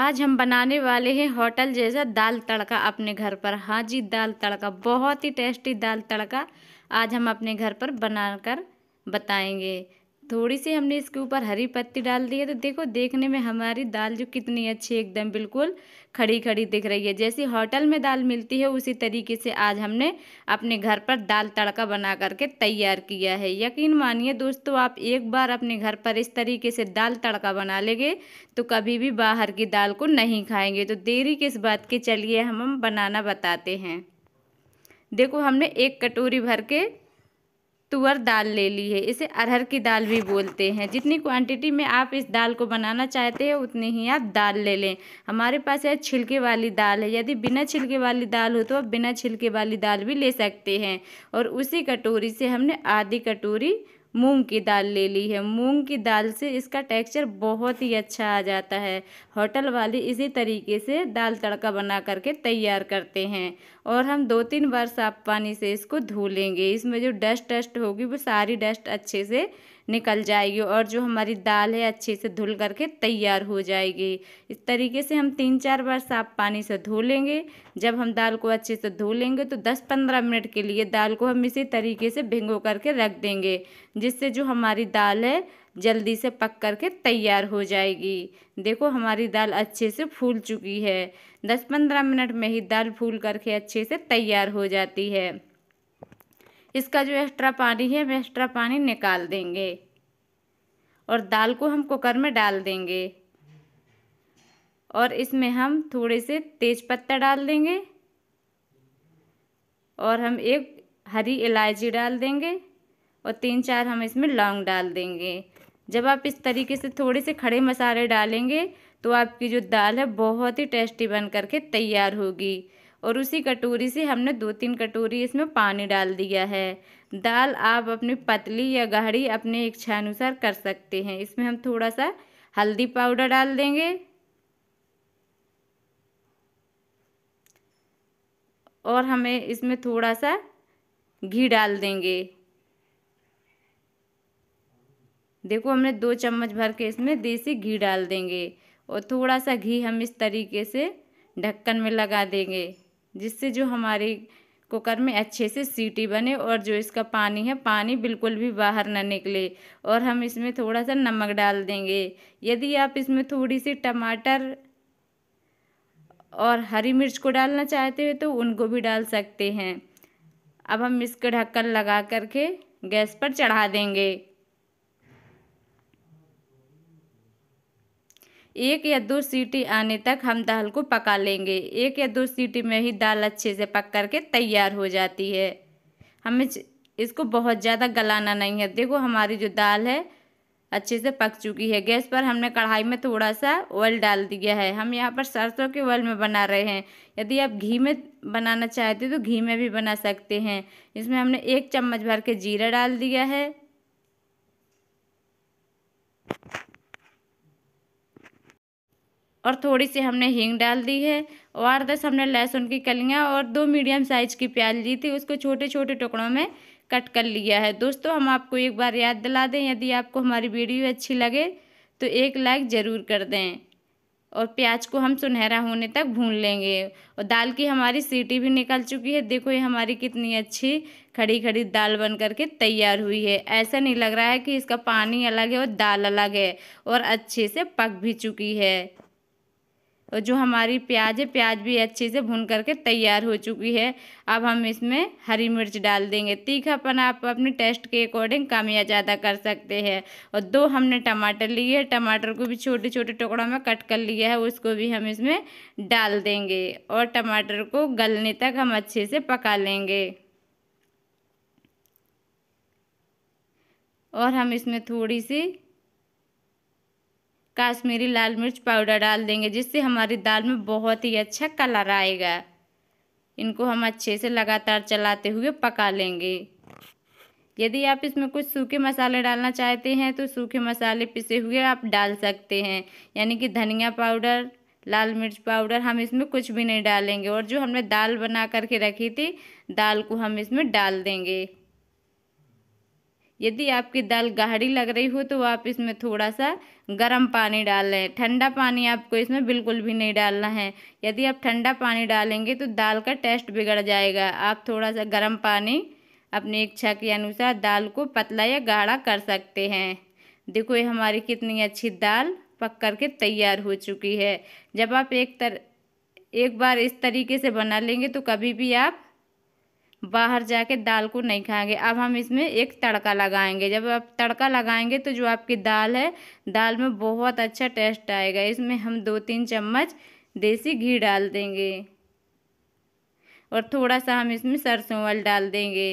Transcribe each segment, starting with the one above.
आज हम बनाने वाले हैं होटल जैसा दाल तड़का अपने घर पर हाँ जी दाल तड़का बहुत ही टेस्टी दाल तड़का आज हम अपने घर पर बनाकर बताएंगे थोड़ी सी हमने इसके ऊपर हरी पत्ती डाल दी है तो देखो देखने में हमारी दाल जो कितनी अच्छी एकदम बिल्कुल खड़ी खड़ी दिख रही है जैसी होटल में दाल मिलती है उसी तरीके से आज हमने अपने घर पर दाल तड़का बना करके तैयार किया है यकीन मानिए दोस्तों आप एक बार अपने घर पर इस तरीके से दाल तड़का बना लेंगे तो कभी भी बाहर की दाल को नहीं खाएँगे तो देरी किस बात की चलिए हम हम बनाना बताते हैं देखो हमने एक कटोरी भर के तुअर दाल ले ली है इसे अरहर की दाल भी बोलते हैं जितनी क्वांटिटी में आप इस दाल को बनाना चाहते हैं उतनी ही आप दाल ले लें हमारे पास यह छिलके वाली दाल है यदि बिना छिलके वाली दाल हो तो आप बिना छिलके वाली दाल भी ले सकते हैं और उसी कटोरी से हमने आधी कटोरी मूंग की दाल ले ली है मूंग की दाल से इसका टेक्सचर बहुत ही अच्छा आ जाता है होटल वाली इसी तरीके से दाल तड़का बना करके तैयार करते हैं और हम दो तीन बार साफ पानी से इसको धो लेंगे इसमें जो डस्ट डस्ट होगी वो सारी डस्ट अच्छे से निकल जाएगी और जो हमारी दाल है अच्छे से धुल करके तैयार हो जाएगी इस तरीके से हम तीन चार बार साफ पानी से धो लेंगे जब हम दाल को अच्छे से धो लेंगे तो 10-15 मिनट के लिए दाल को हम इसी तरीके से भिंगो करके रख देंगे जिससे जो हमारी दाल है जल्दी से पक कर के तैयार हो जाएगी देखो हमारी दाल अच्छे से फूल चुकी है दस पंद्रह मिनट में ही दाल फूल करके अच्छे से तैयार हो जाती है इसका जो एक्स्ट्रा पानी है हम एक्स्ट्रा पानी निकाल देंगे और दाल को हम कुकर में डाल देंगे और इसमें हम थोड़े से तेज पत्ता डाल देंगे और हम एक हरी इलायची डाल देंगे और तीन चार हम इसमें लौंग डाल देंगे जब आप इस तरीके से थोड़े से खड़े मसाले डालेंगे तो आपकी जो दाल है बहुत ही टेस्टी बन करके तैयार होगी और उसी कटोरी से हमने दो तीन कटोरी इसमें पानी डाल दिया है दाल आप अपनी पतली या गाढ़ी अपने इच्छा अनुसार कर सकते हैं इसमें हम थोड़ा सा हल्दी पाउडर डाल देंगे और हमें इसमें थोड़ा सा घी डाल देंगे देखो हमने दो चम्मच भर के इसमें देसी घी डाल देंगे और थोड़ा सा घी हम इस तरीके से ढक्कन में लगा देंगे जिससे जो हमारे कुकर में अच्छे से सीटी बने और जो इसका पानी है पानी बिल्कुल भी बाहर ना निकले और हम इसमें थोड़ा सा नमक डाल देंगे यदि आप इसमें थोड़ी सी टमाटर और हरी मिर्च को डालना चाहते हैं तो उनको भी डाल सकते हैं अब हम इसका ढक्कन लगा करके गैस पर चढ़ा देंगे एक या दो सीटी आने तक हम दाल को पका लेंगे एक या दो सीटी में ही दाल अच्छे से पक कर के तैयार हो जाती है हमें इसको बहुत ज़्यादा गलाना नहीं है देखो हमारी जो दाल है अच्छे से पक चुकी है गैस पर हमने कढ़ाई में थोड़ा सा ऑयल डाल दिया है हम यहाँ पर सरसों के ऑयल में बना रहे हैं यदि आप घी में बनाना चाहते तो घी में भी बना सकते हैं इसमें हमने एक चम्मच भर के जीरा डाल दिया है और थोड़ी सी हमने हींग डाल दी है और दस हमने लहसुन की कलियाँ और दो मीडियम साइज़ की प्याज ली थी उसको छोटे छोटे टुकड़ों में कट कर लिया है दोस्तों हम आपको एक बार याद दिला दें यदि आपको हमारी वीडियो अच्छी लगे तो एक लाइक ज़रूर कर दें और प्याज को हम सुनहरा होने तक भून लेंगे और दाल की हमारी सीटी भी निकल चुकी है देखो ये हमारी कितनी अच्छी खड़ी खड़ी दाल बन करके तैयार हुई है ऐसा नहीं लग रहा है कि इसका पानी अलग है और दाल अलग है और अच्छे से पक भी चुकी है और जो हमारी प्याज है प्याज भी अच्छे से भून करके तैयार हो चुकी है अब हम इसमें हरी मिर्च डाल देंगे तीखापन आप अपने टेस्ट के अकॉर्डिंग कम या ज़्यादा कर सकते हैं और दो हमने टमाटर लिए है टमाटर को भी छोटे छोटे टुकड़ों में कट कर लिया है उसको भी हम इसमें डाल देंगे और टमाटर को गलने तक हम अच्छे से पका लेंगे और हम इसमें थोड़ी सी काश्मीरी लाल मिर्च पाउडर डाल देंगे जिससे हमारी दाल में बहुत ही अच्छा कलर आएगा इनको हम अच्छे से लगातार चलाते हुए पका लेंगे यदि आप इसमें कुछ सूखे मसाले डालना चाहते हैं तो सूखे मसाले पिसे हुए आप डाल सकते हैं यानी कि धनिया पाउडर लाल मिर्च पाउडर हम इसमें कुछ भी नहीं डालेंगे और जो हमने दाल बना करके रखी थी दाल को हम इसमें डाल देंगे यदि आपकी दाल गाढ़ी लग रही हो तो आप इसमें थोड़ा सा गर्म पानी डाल लें ठंडा पानी आपको इसमें बिल्कुल भी नहीं डालना है यदि आप ठंडा पानी डालेंगे तो दाल का टेस्ट बिगड़ जाएगा आप थोड़ा सा गर्म पानी अपनी इच्छा के अनुसार दाल को पतला या गाढ़ा कर सकते हैं देखो ये हमारी कितनी अच्छी दाल पक कर के तैयार हो चुकी है जब आप एक तर एक बार इस तरीके से बना लेंगे तो कभी भी आप बाहर जाके दाल को नहीं खाएंगे अब हम इसमें एक तड़का लगाएंगे जब आप तड़का लगाएंगे तो जो आपकी दाल है दाल में बहुत अच्छा टेस्ट आएगा इसमें हम दो तीन चम्मच देसी घी डाल देंगे और थोड़ा सा हम इसमें सरसों वाल डाल देंगे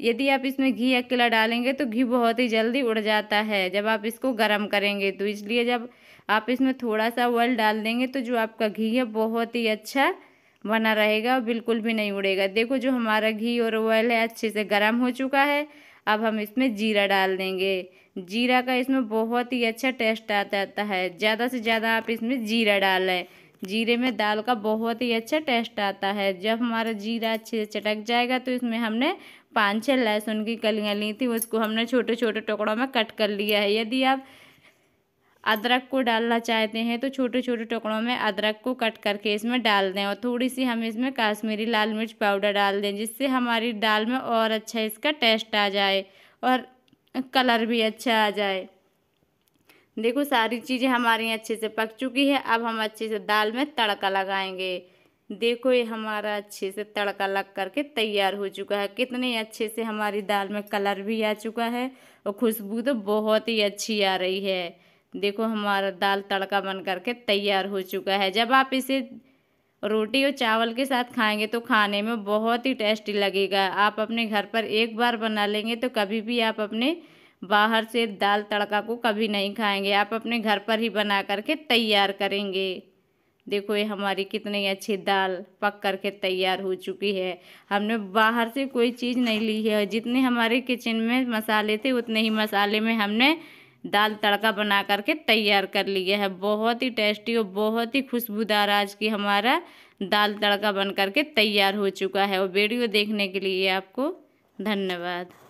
यदि आप इसमें घी अकेला डालेंगे तो घी बहुत ही जल्दी उड़ जाता है जब आप इसको गर्म करेंगे तो इसलिए जब आप इसमें थोड़ा सा ऑयल डाल देंगे तो जो आपका घी है बहुत ही अच्छा बना रहेगा और बिल्कुल भी नहीं उड़ेगा देखो जो हमारा घी और ऑयल है अच्छे से गर्म हो चुका है अब हम इसमें जीरा डाल देंगे जीरा का इसमें बहुत ही अच्छा टेस्ट आ आता है ज़्यादा से ज़्यादा आप इसमें जीरा डालें जीरे में दाल का बहुत ही अच्छा टेस्ट आता है जब हमारा जीरा अच्छे से चटक जाएगा तो इसमें हमने पाँच छः लहसुन की कलियाँ ली थी उसको हमने छोटे छोटे टुकड़ों में कट कर लिया है यदि आप अदरक को डालना चाहते हैं तो छोटे छोटे टुकड़ों में अदरक को कट करके इसमें डाल दें और थोड़ी सी हम इसमें काश्मीरी लाल मिर्च पाउडर डाल दें जिससे हमारी दाल में और अच्छा इसका टेस्ट आ जाए और कलर भी अच्छा आ जाए देखो सारी चीज़ें हमारी अच्छे से पक चुकी है अब हम अच्छे से दाल में तड़का लगाएंगे देखो ये हमारा अच्छे से तड़का लग करके तैयार हो चुका है कितने अच्छे से हमारी दाल में कलर भी आ चुका है और खुशबू तो बहुत ही अच्छी आ रही है देखो हमारा दाल तड़का बन करके तैयार हो चुका है जब आप इसे रोटी और चावल के साथ खाएंगे तो खाने में बहुत ही टेस्टी लगेगा आप अपने घर पर एक बार बना लेंगे तो कभी भी आप अपने बाहर से दाल तड़का को कभी नहीं खाएंगे आप अपने घर पर ही बना करके तैयार करेंगे देखो ये हमारी कितनी अच्छी दाल पक कर के तैयार हो चुकी है हमने बाहर से कोई चीज़ नहीं ली है जितने हमारे किचन में मसाले थे उतने ही मसाले में हमने दाल तड़का बना करके तैयार कर लिया है बहुत ही टेस्टी और बहुत ही खुशबूदार आज की हमारा दाल तड़का बन करके तैयार हो चुका है और वीडियो देखने के लिए आपको धन्यवाद